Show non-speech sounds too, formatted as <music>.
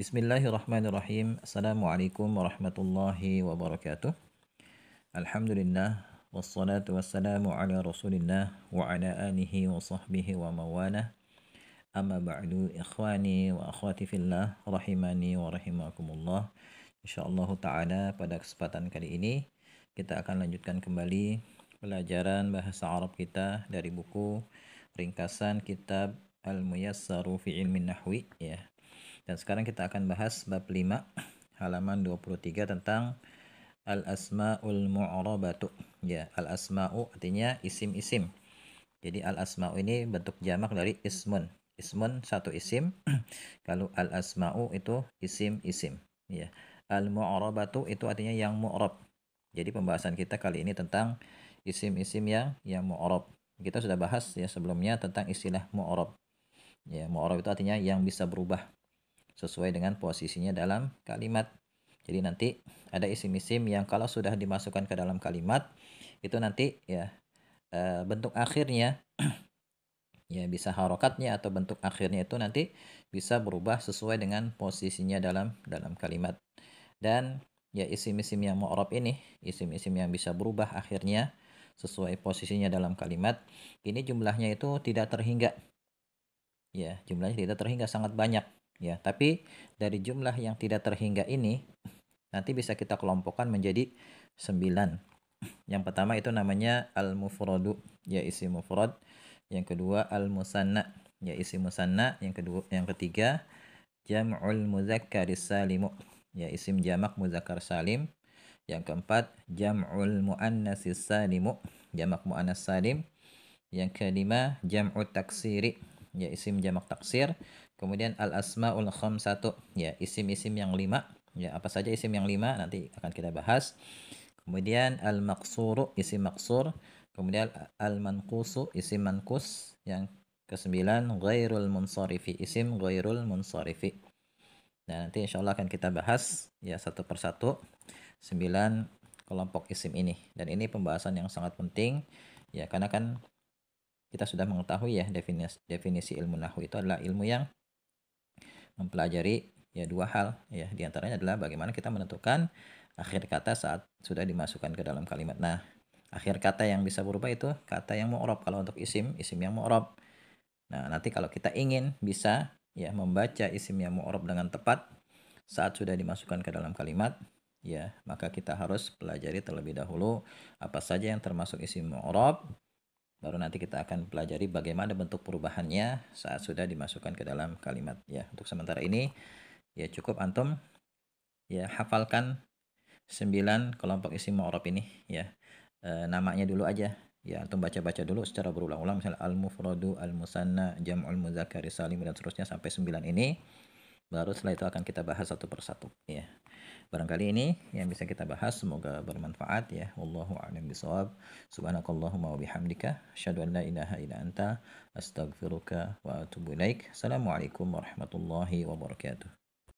Bismillahirrahmanirrahim. Assalamualaikum warahmatullahi wabarakatuh. Alhamdulillah wassalatu wassalamu ala Rasulillah wa ala alihi wa sahbihi wa mawana. Amma ba'du ikhwani wa akhwati fillah rahimani wa rahimakumullah. Insyaallah taala pada kesempatan kali ini kita akan lanjutkan kembali pelajaran bahasa Arab kita dari buku ringkasan kitab Al-Muyassaru fi Ilmin Nahwi ya dan sekarang kita akan bahas bab 5 halaman 23 tentang al-asmaul mu'rabatu. Ya, al-asma'u artinya isim-isim. Jadi al-asma'u ini bentuk jamak dari ismun. Ismun satu isim. <clears throat> Kalau al-asma'u itu isim-isim. Ya. Al-mu'rabatu itu artinya yang mu'rab. Jadi pembahasan kita kali ini tentang isim-isim yang yang mu'rab. Kita sudah bahas ya sebelumnya tentang istilah mu'rab. Ya, mu'rab itu artinya yang bisa berubah sesuai dengan posisinya dalam kalimat. Jadi nanti ada isim-isim yang kalau sudah dimasukkan ke dalam kalimat itu nanti ya eh, bentuk akhirnya <clears throat> ya bisa harokatnya atau bentuk akhirnya itu nanti bisa berubah sesuai dengan posisinya dalam dalam kalimat dan ya isim-isim yang mu'rab ini isim-isim yang bisa berubah akhirnya sesuai posisinya dalam kalimat ini jumlahnya itu tidak terhingga ya jumlahnya tidak terhingga sangat banyak ya tapi dari jumlah yang tidak terhingga ini nanti bisa kita kelompokkan menjadi sembilan yang pertama itu namanya al mufradu ya isi mufrad yang kedua al musanna ya isi musanna yang kedua yang ketiga jam'ul muzakkar salimu ya isim jamak muzakkar salim yang keempat jam'ul muannas salimu jamak muannas salim yang kelima jam'u taksiri ya isim jamak taksir Kemudian al asmaul satu ya isim-isim yang lima ya apa saja isim yang lima nanti akan kita bahas. Kemudian al maksuru isim maksur, kemudian al mankusu isim mankus yang kesembilan ghairul munsarifi isim ghairul munsarifi. Nah, nanti insya Allah akan kita bahas ya satu persatu sembilan kelompok isim ini dan ini pembahasan yang sangat penting ya karena kan kita sudah mengetahui ya definisi, definisi ilmu nahu itu adalah ilmu yang mempelajari ya dua hal ya diantaranya adalah bagaimana kita menentukan akhir kata saat sudah dimasukkan ke dalam kalimat. Nah, akhir kata yang bisa berubah itu kata yang mu'rob. Kalau untuk isim, isim yang mu'rob. Nah, nanti kalau kita ingin bisa ya membaca isim yang mu'rob dengan tepat saat sudah dimasukkan ke dalam kalimat, ya maka kita harus pelajari terlebih dahulu apa saja yang termasuk isim mu'rob, baru nanti kita akan pelajari bagaimana bentuk perubahannya saat sudah dimasukkan ke dalam kalimat ya untuk sementara ini ya cukup antum ya hafalkan 9 kelompok isim mu'rab ini ya e, namanya dulu aja ya antum baca-baca dulu secara berulang-ulang misalnya al mufradu al musanna jam'ul muzakkar salim dan seterusnya sampai 9 ini baru setelah itu akan kita bahas satu persatu ya Barangkali ini yang bisa kita bahas semoga bermanfaat ya. Wallahu a'lam bishawab. Subhanakallahumma wa bihamdika asyhadu an la ilaha illa anta astaghfiruka wa atubu ilaik. Assalamualaikum warahmatullahi wabarakatuh.